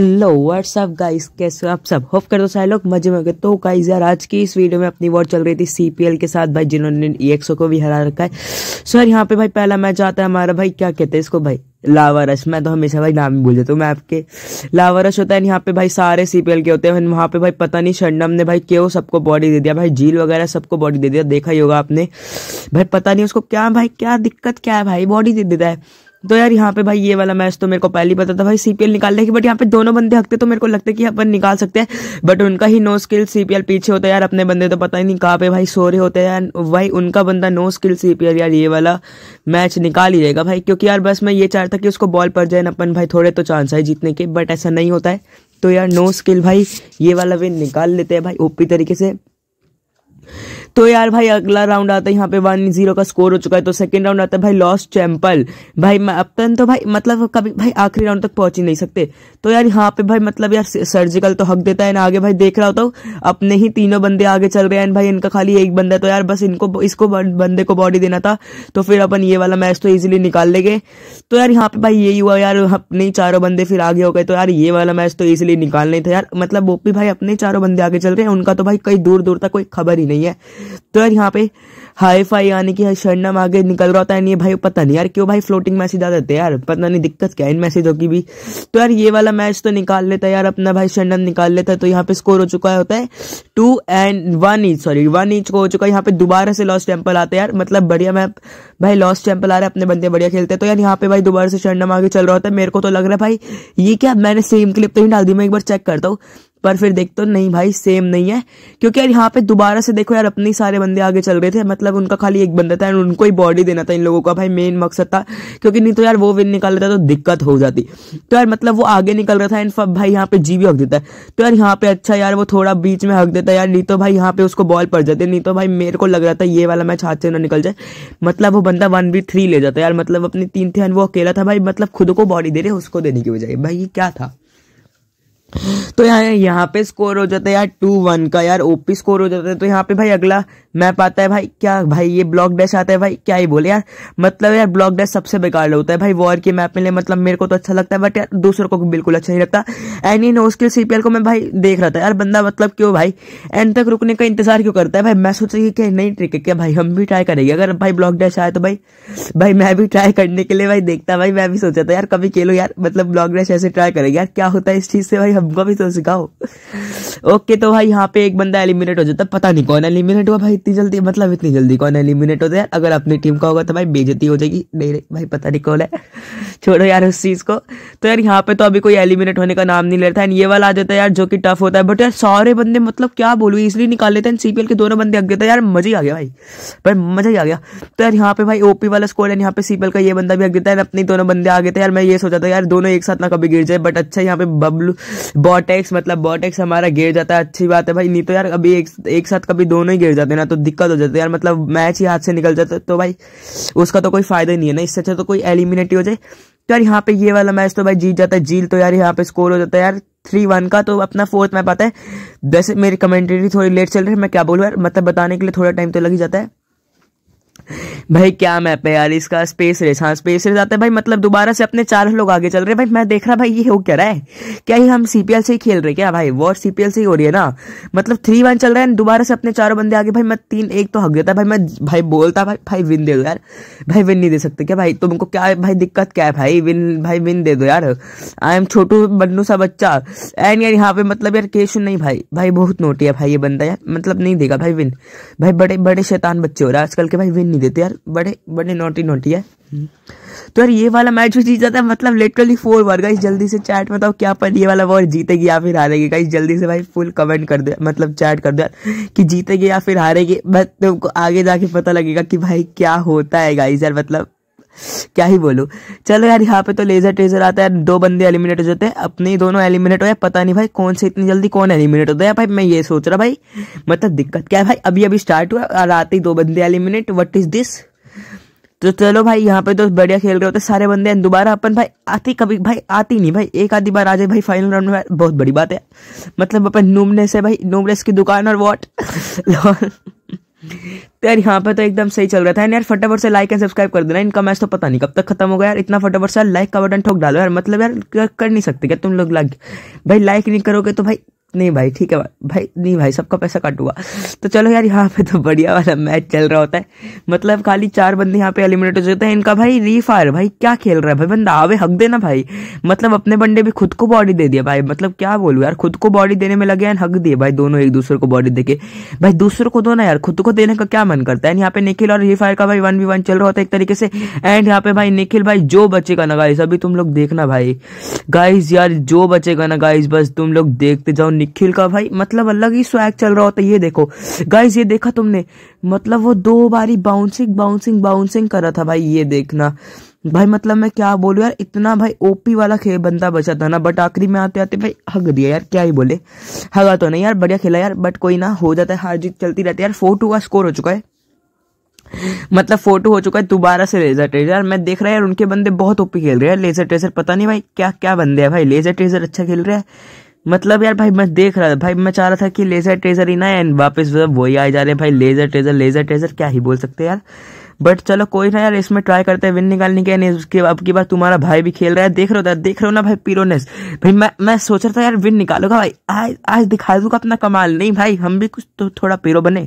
hello what's up guys कैसे आप सब होप कर दो सारे लोग मजे में तो गाइस यार आज की इस वीडियो में अपनी वॉर चल रही थी सीपीएल के साथ भाई जिन्होंने ईएक्सओ e को भी हरा रखा है सो यार यहाँ पे भाई पहला मैच आता है हमारा भाई क्या कहते हैं इसको भाई लावारस मैं तो हमेशा भाई नाम भूल जाता हूँ मैं आपके लावारस होता है यहाँ पे भाई सारे सीपीएल के होते हैं वहाँ पे भाई पता नहीं शंडम ने भाई क्यों सबको बॉडी दे दिया भाई झील वगैरह सबको बॉडी दे दिया देखा ही होगा आपने भाई पता नहीं उसको क्या भाई क्या दिक्कत क्या है भाई बॉडी दे देता है तो यार यहाँ पे भाई ये वाला मैच तो मेरे को पहले ही पता था भाई सीपीएल निकाल देगी बट यहाँ पे दोनों बंदे हकते तो मेरे को लगता है कि अपन निकाल सकते हैं बट उनका ही नो स्किल सीपीएल पीछे होता है यार अपने बंदे तो पता ही नहीं कहाँ पे भाई सो रहे होते हैं यार भाई उनका बंदा नो स्किल सीपीएल यार ये वाला मैच निकाल ही रहेगा भाई क्योंकि यार बस मैं ये चाह रहा था कि उसको बॉल पर जाए अपन भाई थोड़े तो चांस है जीतने के बट ऐसा नहीं होता है तो यार नो स्किल भाई ये वाला विन निकाल लेते हैं भाई ओपी तरीके से तो यार भाई अगला राउंड आता है यहाँ पे वन जीरो का स्कोर हो चुका है तो सेकेंड राउंड आता है भाई लॉस्ट चैंपल भाई तक तो भाई मतलब कभी भाई आखिरी राउंड तक पहुंच ही नहीं सकते तो यार यहाँ पे भाई मतलब यार सर्जिकल तो हक देता है ना आगे भाई देख रहा होता हूँ अपने ही तीनों बंदे आगे चल रहे हैं भाई इनका खाली एक बंदा तो यार बस इनको इसको बंदे को बॉडी देना था तो फिर अपन ये वाला मैच तो ईजिली निकाल लेंगे तो यार यहाँ पे भाई यही हुआ यार अपने चारों बंदे फिर आगे हो गए तो यार ये वाला मैच तो ईजिली निकाल नहीं था यार मतलब वो भी भाई अपने चारों बंदे आगे चल रहे हैं उनका तो भाई कई दूर दूर तक कोई खबर ही नहीं है तो यार यहाँ पे हाई फाई आने की शरणम आगे निकल रहा होता है नहीं भाई पता नहीं यार क्यों भाई फ्लोटिंग मैसेज आ जाते हैं यार पता नहीं दिक्कत क्या इन मैसेजों की भी तो यार ये वाला मैच तो निकाल लेता है यार अपना भाई शरणम निकाल लेता है तो यहाँ पे स्कोर हो चुका होता है two and one inch sorry one inch को हो चुका है यहाँ पे दोबारा से लॉस्ट टेम्पल आते हैं यार मतलब बढ़िया मैप भाई लॉस्ट टेम्पल आ रहा है अपने बंदे बढ़िया खेलते हैं तो यार यहाँ पे भाई दोबारा से शरणम आगे चल रहा होता है मेरे को तो लग रहा है भाई ये क्या मैंने सेम क्लिप तो ही डाल दी मैं एक बार चेक करता हूँ पर फिर देखते हो नहीं भाई सेम नहीं है क्योंकि यार यहाँ पे दोबारा से देखो यार अपने सारे बंदे आगे चल रहे थे मतलब उनका खाली एक बंदा था उनको ही बॉडी देना था इन लोगों का भाई मेन मकसद था क्योंकि नहीं तो यार वो विन निकाल लेता तो दिक्कत हो जाती तो यार मतलब वो आगे निकल रहा था इन भाई यहाँ पे जी भी हक देता है तो यार यहाँ पे अच्छा यार वो थोड़ा बीच में हक देता है यार नहीं तो भाई यहाँ पे उसको बॉल पड़ जाती नहीं तो भाई मेरे को लग रहा था ये वाला मैच हाथ से ना निकल जाए मतलब वो बंदा वन बी थ्री ले जाता यार मतलब अपनी तीन थे वो अकेला था भाई मतलब खुद को बॉडी दे रहे उसको देने की बजाय भाई ये क्या था तो यार यहाँ पे स्कोर हो जाता है यार टू वन का यार ओपी स्कोर हो जाता है तो यहाँ पे भाई अगला मैप आता है भाई क्या भाई ये ब्लॉक डैश आता है भाई क्या ही बोले यार मतलब यार ब्लॉक डैश सबसे बेकार होता है भाई वॉर के मैप में मतलब मेरे को तो अच्छा लगता है बट यार दूसरों को बिल्कुल अच्छा नहीं लगता एनी नो स्किल सीपीएल को मैं भाई देख रहा था यार बंदा मतलब क्यों भाई एंड तक रुकने का इंतजार क्यों करता है भाई मैं सोच रही क्या नहीं ट्रिक है क्या भाई हम भी ट्राई करेंगे अगर भाई ब्लॉक डैश आया तो भाई भाई मैं भी ट्राई करने के लिए भाई देखता भाई मैं भी सोचा था यार कभी खेलो यार मतलब ब्लॉक डैश ऐसे ट्राई करेगी यार क्या होता है इस चीज़ से भाई सबका भी तो सिखाओ ओके तो भाई यहाँ पे एक बंदा एलिमिनेट हो जाता है पता नहीं कौन एलिमिनेट हुआ भाई इतनी जल्दी मतलब इतनी जल्दी कौन एलिमिनेट होता है अगर अपनी टीम का होगा तो भाई बेजती हो जाएगी नहीं भाई पता नहीं कौन है छोड़ो यार उस चीज़ को तो यार यहाँ पे तो अभी कोई एलिमिनेट होने का नाम नहीं लेता है ये वाला आ जाता है यार जो कि टफ होता है बट यार सारे बंदे मतलब क्या बोलू इसलिए निकाल लेते हैं सीपीएल के दोनों बंदे हक देते यार मजा ही आ गया भाई पर मजा ही आ गया तो यार यहाँ पे भाई ओपी वाला स्कोर है यहाँ पे सीपीएल का ये बंदा भी अग देता है अपने दोनों बंदे आ गए थे यार मैं ये सोचा था यार दोनों एक साथ ना कभी गिर जाए बट अच्छा यहाँ पे बबलू बॉटेक्स मतलब बॉटेक्स हमारा गिर जाता है अच्छी बात है भाई नहीं तो यार अभी एक एक साथ कभी दोनों ही गिर जाते ना तो दिक्कत हो जाती है यार मतलब मैच ही हाथ से निकल जाता तो भाई उसका तो कोई फायदा ही नहीं है ना इससे अच्छा तो कोई एलिमिनेट ही हो जाए तो यार यहाँ पे ये वाला मैच तो भाई जीत जाता है जील तो यार यहाँ पे स्कोर हो जाता है यार थ्री वन का तो अपना फोर्थ मैप आता है वैसे मेरी कमेंट्री थोड़ी लेट चल रही है मैं क्या बोलूँ यार मतलब बताने के लिए थोड़ा टाइम तो लग ही जाता है भाई क्या मैप है यार इसका स्पेस रेस हाँ स्पेस रेस आता है भाई मतलब दोबारा से अपने चार लोग आगे चल रहे भाई मैं देख रहा भाई ये हो क्या रहा है क्या ही हम सीपीएल से ही खेल रहे क्या भाई वॉर सीपीएल से ही हो रही है ना मतलब थ्री वन चल रहा है दोबारा से अपने चारों बंदे आगे भाई मैं तीन एक तो हक देता भाई मैं भाई बोलता भाई भाई विन दे दो यार भाई विन नहीं दे सकते क्या भाई तुमको क्या भाई दिक्कत क्या है भाई विन भाई विन दे दो यार आई एम छोटू बन्नू सा बच्चा एंड यार यहाँ पे मतलब यार केशु नहीं भाई भाई बहुत नोटिया भाई ये बंदा यार मतलब नहीं देगा भाई विन भाई बड़े बड़े शैतान बच्चे हो रहे आजकल के भाई विन नहीं देते यार बड़े बड़े नोटी नोटी है तो यार ये वाला मैच भी जाता है मतलब लिटरली फोर बार गाइस जल्दी से चैट बताओ क्या पर ये वाला वॉर जीतेगी या फिर हारेगी गाइस जल्दी से भाई फुल कमेंट कर दो मतलब चैट कर दो कि जीतेगी या फिर हारेगी बस तुमको आगे जाके पता लगेगा कि भाई क्या होता है गाइस यार मतलब क्या ही बोलो चलो यार यहाँ पे तो लेजर टेजर आता है दो बंदे एलिमिनेट हो जाते हैं अपने ही दोनों एलिमिनेट हो या पता नहीं भाई कौन से इतनी जल्दी कौन एलिमिनेट होता है भाई मैं ये सोच रहा भाई मतलब दिक्कत क्या है भाई अभी अभी स्टार्ट हुआ और आते ही दो बंदे एलिमिनेट वट इज़ दिस तो चलो भाई यहाँ पे तो बढ़िया खेल रहे होते सारे बंदे दोबारा अपन भाई आती कभी भाई आती नहीं भाई एक आधी बार आ जाए भाई फाइनल राउंड में बहुत बड़ी बात है मतलब अपन नूमने से भाई नूमनेस की दुकान और वॉट तो यार यहाँ पे तो एकदम सही चल रहा था यार फटाफट से लाइक एंड सब्सक्राइब कर देना इनका मैच तो पता नहीं कब तक खत्म होगा यार इतना फटाफट से लाइक का बटन ठोक डालो यार मतलब यार कर नहीं सकते क्या तुम लोग लाइक भाई लाइक नहीं करोगे तो भाई नहीं भाई ठीक है भाई नहीं भाई सबका पैसा हुआ तो चलो यार यहाँ पे तो बढ़िया वाला मैच चल रहा होता है मतलब खाली चार बंदे यहाँ पे एलिमिनेट हो जाते हैं इनका भाई रीफायर भाई क्या खेल रहा है भाई बंदा आवे हक देना भाई मतलब अपने बंदे भी खुद को बॉडी दे दिया भाई मतलब क्या बोलूँ यार खुद को बॉडी देने में लगे हैं हक दिए भाई दोनों एक दूसरे को बॉडी देके भाई दूसरे को दो तो ना यार खुद को देने का क्या मन करता है यहाँ पे निखिल और रीफायर का भाई वन वी वन चल रहा होता है एक तरीके से एंड यहाँ पे भाई निखिल भाई जो बचेगा ना गाइस अभी तुम लोग देखना भाई गाइस यार जो बचेगा ना गाइस बस तुम लोग देखते जाओ निखिल का भाई मतलब अलग ही स्वैग चल रहा होता है ये देखो गाइज ये देखा तुमने मतलब वो दो बारी बाउंसिंग बाउंसिंग बाउंसिंग कर रहा था भाई ये देखना भाई मतलब मैं क्या बोलू यार इतना भाई ओपी वाला खेल बंदा बचा था ना बट आखिरी में आते आते भाई हग दिया यार क्या ही बोले हगा तो नहीं यार बढ़िया खेला यार बट कोई ना हो जाता है हार जीत चलती रहती है यार फोटो का स्कोर हो चुका है मतलब फोटो हो चुका है दोबारा से लेजर ट्रेजर यार मैं देख रहा है यार उनके बंदे बहुत ओपी खेल रहे हैं लेजर ट्रेजर पता नहीं भाई क्या क्या बंदे है भाई लेजर ट्रेजर अच्छा खेल रहा है मतलब यार भाई मैं देख रहा था भाई मैं चाह रहा था कि लेजर टेजर ही ना एंड वापस वही आए जा रहे हैं भाई लेजर टेजर लेजर टेजर क्या ही बोल सकते यार बट चलो कोई ना यार इसमें ट्राई करते हैं विन निकालने के नहीं उसके अब की बार तुम्हारा भाई भी खेल रहा है देख रहे हो देख रहे हो ना भाई पीरोनेस भाई मैं मैं सोच रहा था यार विन निकालूगा भाई आज आज दिखा दूंगा अपना कमाल नहीं भाई हम भी कुछ तो थोड़ा पीरो बने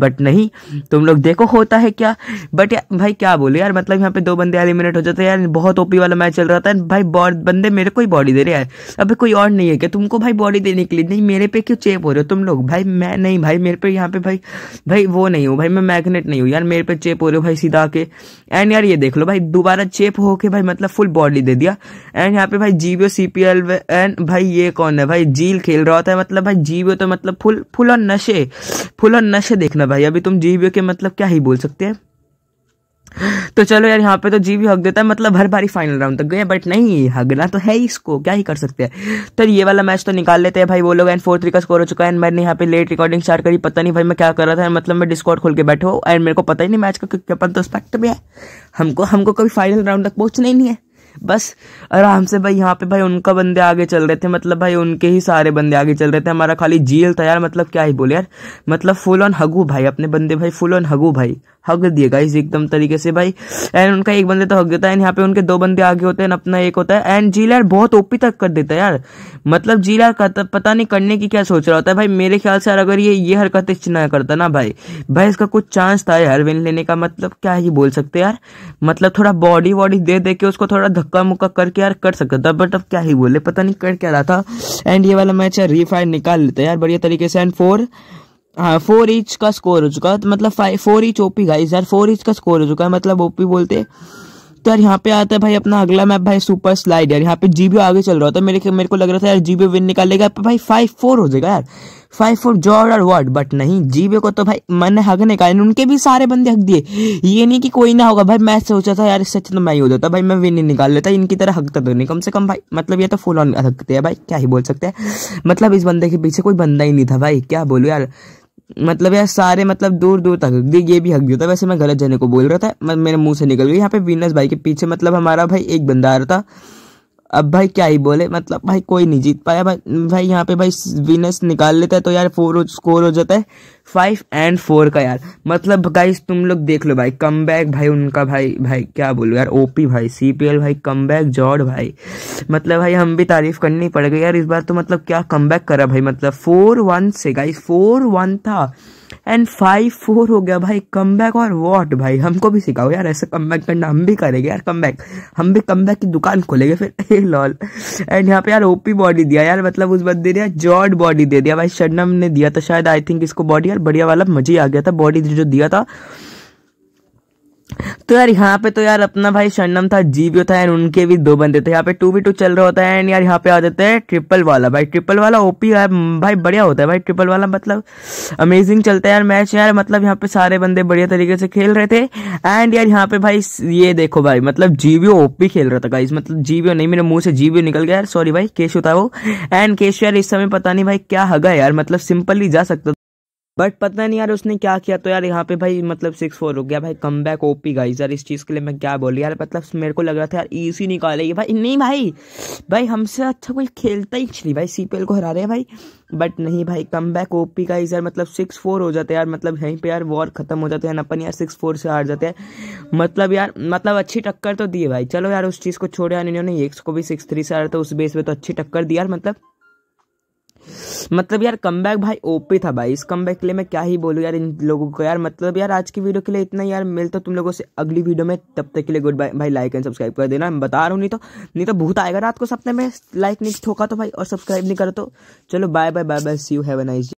बट नहीं तुम लोग देखो होता है क्या बट भाई क्या बोले यार मतलब यहाँ पे दो बंदे एलिमिनेट हो जाते हैं यार बहुत ओपी वाला मैच चल रहा था भाई बंदे मेरे को ही बॉडी दे रहे हैं अभी कोई और नहीं है क्या तुमको भाई बॉडी देने के लिए नहीं मेरे पे क्यों चेप हो रहे हो तुम लोग भाई मैं नहीं भाई मेरे पे यहाँ पे भाई भाई वो नहीं हूँ भाई मैं मैग्नेट नहीं हूँ यार मेरे पे चेप हो रहे लो भाई सीधा आके एंड यार ये देख लो भाई दोबारा चेप होके भाई मतलब फुल बॉडी दे दिया एंड यहाँ पे भाई जीवियो सीपीएल एंड भाई ये कौन है भाई जील खेल रहा होता है मतलब भाई जीवियो तो मतलब फुल फुल और नशे फुल और नशे देखना भाई अभी तुम जीवियो के मतलब क्या ही बोल सकते हैं तो चलो यार यहाँ पे तो जी भी हक देता है मतलब हर बारी फाइनल राउंड तक गए बट नहीं हगना तो है इसको क्या ही कर सकते हैं तो ये वाला मैच तो निकाल लेते हैं भाई वो लोग एंड फोर थ्री का स्कोर हो चुका है एंड मैंने यहाँ पे लेट रिकॉर्डिंग स्टार्ट करी पता नहीं भाई मैं क्या कर रहा था मतलब मैं डिस्कॉर्ड खोल के बैठो एंड मेरे को पता ही नहीं मैच का क्योंकि अपन तो स्पेक्ट भी है हमको हमको कभी फाइनल राउंड तक पहुँचना ही नहीं है बस आराम से भाई यहाँ पे भाई उनका बंदे आगे चल रहे थे मतलब भाई उनके ही सारे बंदे आगे चल रहे थे हमारा खाली जील था यार मतलब क्या ही बोले यार मतलब फुल ऑन हगू भाई अपने बंदे भाई फुल ऑन हगू भाई हक दिए गाइस एकदम तरीके से भाई एंड उनका एक बंदे तो हक देता है एंड यहाँ पे उनके दो बंदे आगे होते हैं अपना एक होता है एंड जीलार बहुत ओपी तक कर देता है यार मतलब जीलार पता नहीं करने की क्या सोच रहा होता है भाई मेरे ख्याल से यार अगर ये ये हरकत ना करता ना भाई भाई इसका कुछ चांस था यार विन लेने का मतलब क्या ही बोल सकते यार मतलब थोड़ा बॉडी वॉडी दे दे के उसको थोड़ा धक्का मुक्का करके यार कर सकता था बट अब क्या ही बोले पता नहीं कर क्या रहा था एंड ये वाला मैच यार रिफाइंड निकाल लेते हैं यार बढ़िया तरीके से एंड फोर हाँ फोर इंच का स्कोर हो चुका है तो मतलब five four inch OP guys यार फोर इंच का स्कोर हो चुका है मतलब ओपी बोलते तो यार यहाँ पे आता है भाई अपना अगला मैप भाई सुपर स्लाइड यार यहाँ पे जीबी आगे चल रहा था मेरे मेरे को लग रहा था यार जीबी विन निकालेगा भाई फाइव फोर हो जाएगा यार फाइव फोर जॉर्ड और वर्ड बट नहीं जीबीओ को तो भाई मैंने हक निकाले उनके भी सारे बंदे हक दिए ये नहीं कि कोई ना होगा भाई मैं सोचा था यार इससे अच्छा तो मैं ही हो जाता भाई मैं विन नहीं निकाल लेता इनकी तरह हकता तो नहीं कम से कम भाई मतलब ये तो फुल ऑन हकते हैं भाई क्या ही बोल सकते हैं मतलब इस बंदे के पीछे कोई बंदा ही नहीं था भाई क्या बोलूँ यार मतलब यार सारे मतलब दूर दूर तक हक दी ये भी हक दिया था वैसे मैं गलत जने को बोल रहा था मेरे मुंह से निकल गई यहाँ पे वीनस भाई के पीछे मतलब हमारा भाई एक बंदा आ रहा था अब भाई क्या ही बोले मतलब भाई कोई नहीं जीत पाया भाई भाई यहाँ पे भाई विनर्स निकाल लेता है तो यार फोर स्कोर हो जाता है फाइव एंड फोर का यार मतलब गाइस तुम लोग देख लो भाई कम बैक भाई उनका भाई भाई क्या बोलो यार ओपी भाई सीपीएल भाई कम बैक जॉर्ड भाई मतलब भाई हम भी तारीफ करनी पड़ गई यार इस बार तो मतलब क्या कम बैक करा भाई मतलब फोर वन से गाइस फोर वन था एंड फाइव फोर हो गया भाई कम बैक और वॉट भाई हमको भी सिखाओ यार ऐसा कम बैक करना हम भी करेंगे यार कम बैक हम भी कम बैक की दुकान खोलेंगे फिर लॉल एंड यहाँ पे यार ओपी बॉडी दिया यार मतलब उस बंदे ने जॉर्ड बॉडी दे दिया भाई शर्नम ने दिया था शायद आई थिंक इसको बॉडी यार बढ़िया वाला मजे आ गया था बॉडी जो दिया था तो यार यहाँ पे तो यार अपना भाई शनम था जीव था एंड उनके भी दो बंदे थे यहाँ पे टू वी टू चल रहा होता है एंड यार यहाँ पे आ जाते हैं ट्रिपल वाला भाई ट्रिपल वाला ओपी है भाई बढ़िया होता है भाई ट्रिपल वाला मतलब अमेजिंग चलता है यार मैच यार मतलब यहाँ पे सारे बंदे बढ़िया तरीके से खेल रहे थे एंड यार यहाँ पे भाई ये देखो भाई मतलब जीवियो ओपी खेल रहा था गाइस मतलब जीवियो नहीं मेरे मुंह से जीवियो निकल गया यार सॉरी भाई केश होता वो एंड केश यार इस समय पता नहीं भाई क्या हगा यार मतलब सिंपली जा सकता बट पता नहीं यार उसने क्या किया तो यार यहाँ पे भाई मतलब सिक्स फोर हो गया भाई कम बैक ओपी गाइज यार इस चीज़ के लिए मैं क्या बोली यार मतलब मेरे को लग रहा था यार ईसी निकालेगी भाई नहीं भाई भाई हमसे अच्छा कोई खेलता ही नहीं भाई सी को हरा रहे हैं भाई बट नहीं भाई कम बैक ओपी का यार मतलब सिक्स फोर हो जाते यार मतलब यहीं पर यार वॉर खत्म हो जाते हैं अपन यार सिक्स फोर से हार जाते हैं मतलब यार मतलब अच्छी टक्कर तो दी भाई चलो यार उस चीज़ को छोड़ यार इन्होंने एक को भी सिक्स थ्री से हारा था उस बेस पर तो अच्छी टक्कर दी यार मतलब मतलब यार कम भाई ओपी था भाई इस कम के लिए मैं क्या ही बोलूँ यार इन लोगों को यार मतलब यार आज की वीडियो के लिए इतना यार मिलता तो तुम लोगों से अगली वीडियो में तब तक के लिए गुड बाय भाई लाइक एंड सब्सक्राइब कर देना मैं बता रहा हूँ नहीं तो नहीं तो भूत आएगा रात को सपने में लाइक नहीं ठोका तो भाई और सब्सक्राइब नहीं करो तो चलो bye bye bye bye see you have a nice